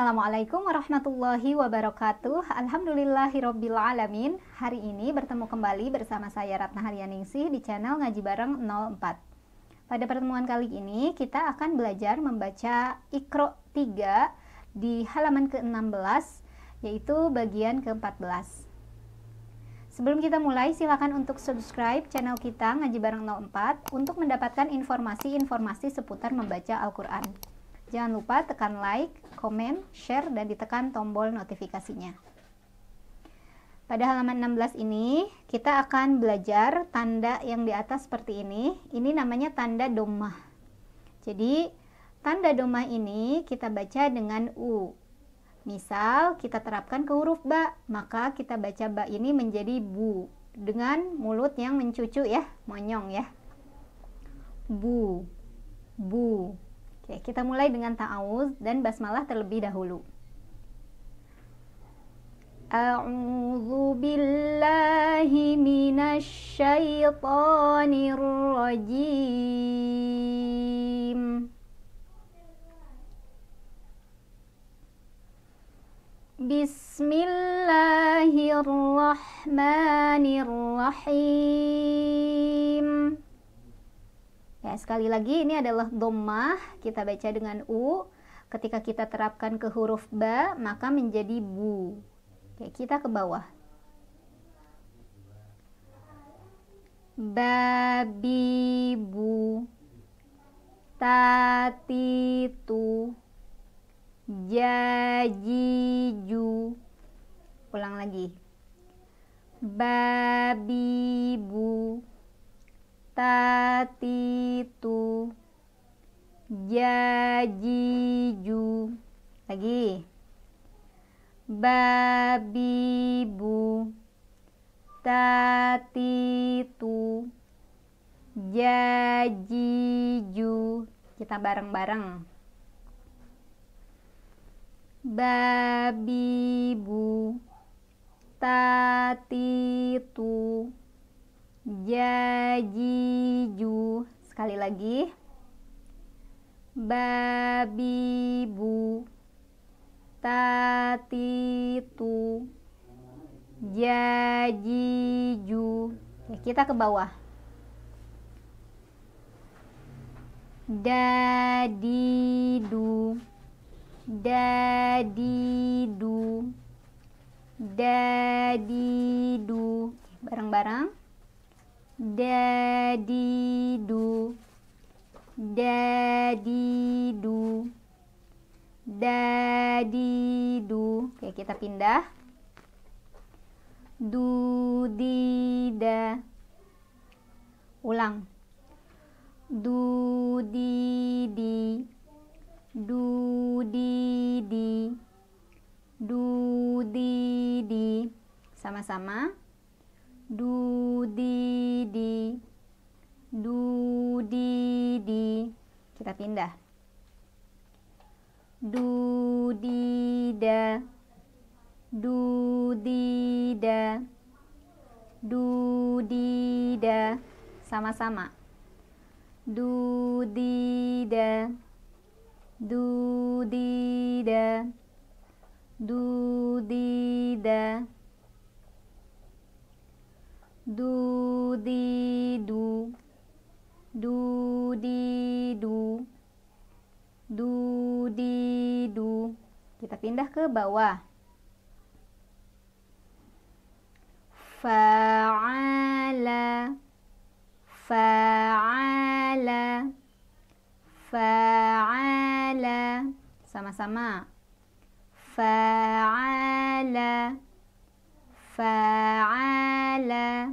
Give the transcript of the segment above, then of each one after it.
Assalamualaikum warahmatullahi wabarakatuh. Alhamdulillahirobbilalamin. Hari ini bertemu kembali bersama saya Ratna Haryaningsih di channel Ngaji Bareng 04. Pada pertemuan kali ini kita akan belajar membaca Ikro 3 di halaman ke-16 yaitu bagian ke-14. Sebelum kita mulai, silakan untuk subscribe channel kita Ngaji Bareng 04 untuk mendapatkan informasi-informasi seputar membaca Al-Quran. Jangan lupa tekan like, komen, share, dan ditekan tombol notifikasinya. Pada halaman 16 ini, kita akan belajar tanda yang di atas seperti ini. Ini namanya tanda domah. Jadi, tanda domah ini kita baca dengan U. Misal, kita terapkan ke huruf ba, maka kita baca ba ini menjadi bu dengan mulut yang mencucu ya, monyong ya. Bu, bu, Oke, ya, kita mulai dengan ta'awuz dan basmalah terlebih dahulu. A'udzu billahi minasyaitonir rajim. Bismillahirrahmanirrahim. Ya, sekali lagi ini adalah domah, kita baca dengan u. Ketika kita terapkan ke huruf ba, maka menjadi bu. Oke, kita ke bawah. Babi bu tati tu jaji ju ulang lagi babi bu tatitu jajiju lagi babibu tatitu jajiju kita bareng-bareng babibu tatitu jajiju sekali lagi babi bu tatitu jajiju ya, kita ke bawah dadidu dadidu dadidu bareng-bareng dadidu dadidu dadidu oke kita pindah da. ulang di, du di di. sama-sama -di. Kita pindah. Du di da du di da du di da sama-sama du di da du di da du di da du pindah ke bawah. Fa'ala Fa'ala Fa'ala Sama-sama Fa'ala Fa'ala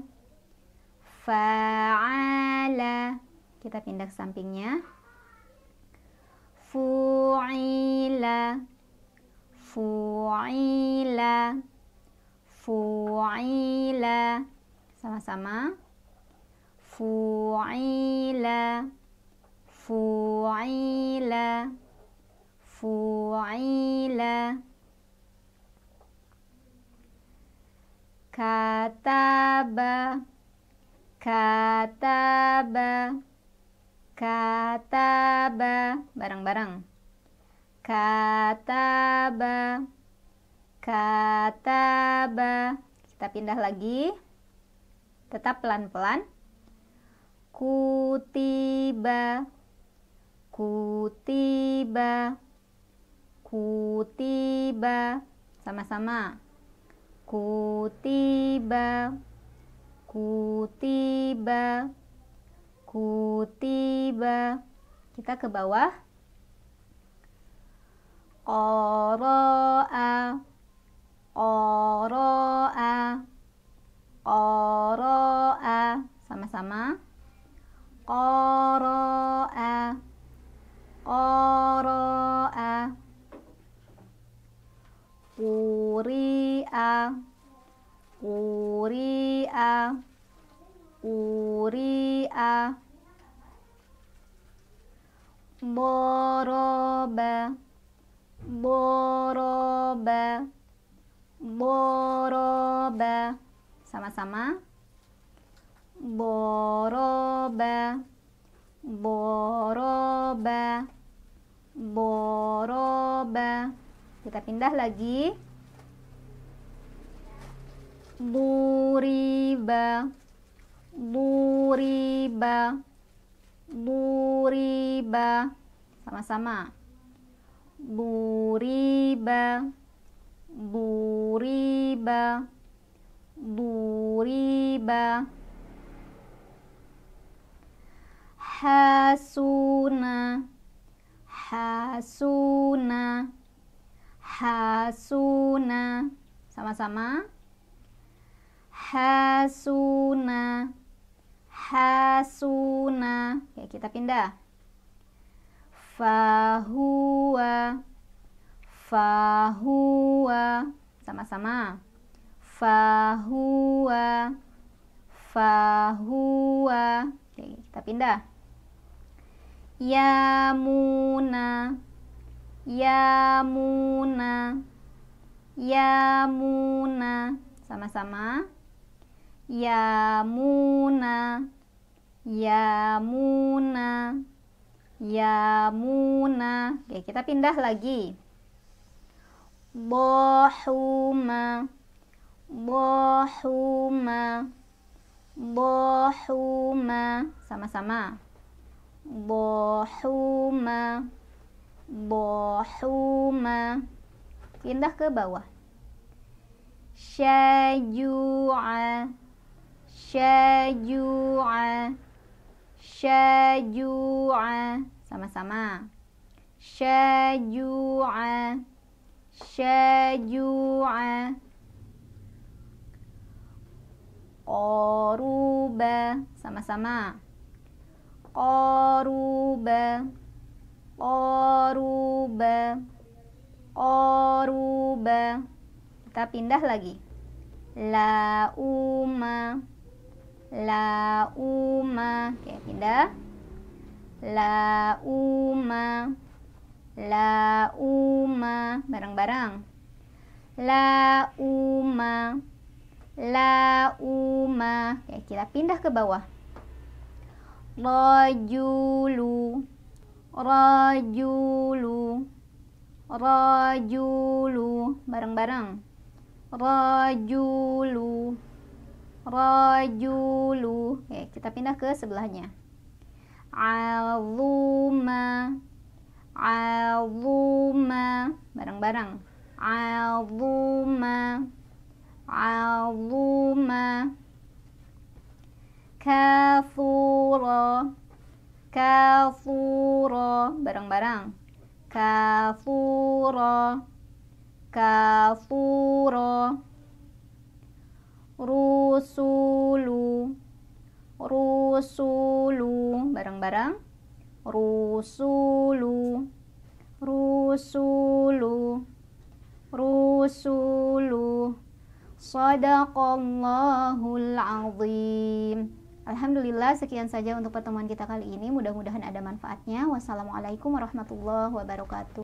Fa'ala Kita pindah ke sampingnya fu'ila fu'ila sama-sama fu'ila fu'ila fu'ila kataba kataba kataba barang-barang kataba kataba kita pindah lagi tetap pelan-pelan kutiba kutiba kutiba sama-sama kutiba kutiba kutiba kita ke bawah qara'a qara'a qara'a sama-sama qara'a qara'a quri'a quri'a quri'a boroba doroba doroba sama-sama boroba boroba boroba kita pindah lagi buriba buriba buriba sama-sama buriba, buriba, buriba, hasuna hasuna hasuna sama-sama hasuna hasuna ya kita pindah fahu fahuwa sama-sama fahuwa fahuwa Oke, kita pindah yamuna yamuna yamuna sama-sama yamuna yamuna yamuna oke kita pindah lagi Bohuma Bohuma Bohuma sama-sama Bohuma Bohuma pindah ke bawah syaju'a syaju'a syaju'a sama-sama syaju'a syaju'a qaruba sama-sama qaruba qaruba qaruba kita pindah lagi lauma lauma oke pindah lauma lauma barang-barang. La uma la uma. Ya, kita pindah ke bawah. Rajulu rajulu rajulu bareng-bareng. Rajulu rajulu. Ya, kita pindah ke sebelahnya. Aluma Aluma barang-barang Aluma Aluma Kafuro, Kafuro barang-barang Kafuro, Kafuro, rusulu rusulu barang-barang rusulu rusulu rusulu sadaqallahul azim Alhamdulillah sekian saja untuk pertemuan kita kali ini mudah-mudahan ada manfaatnya wassalamualaikum warahmatullahi wabarakatuh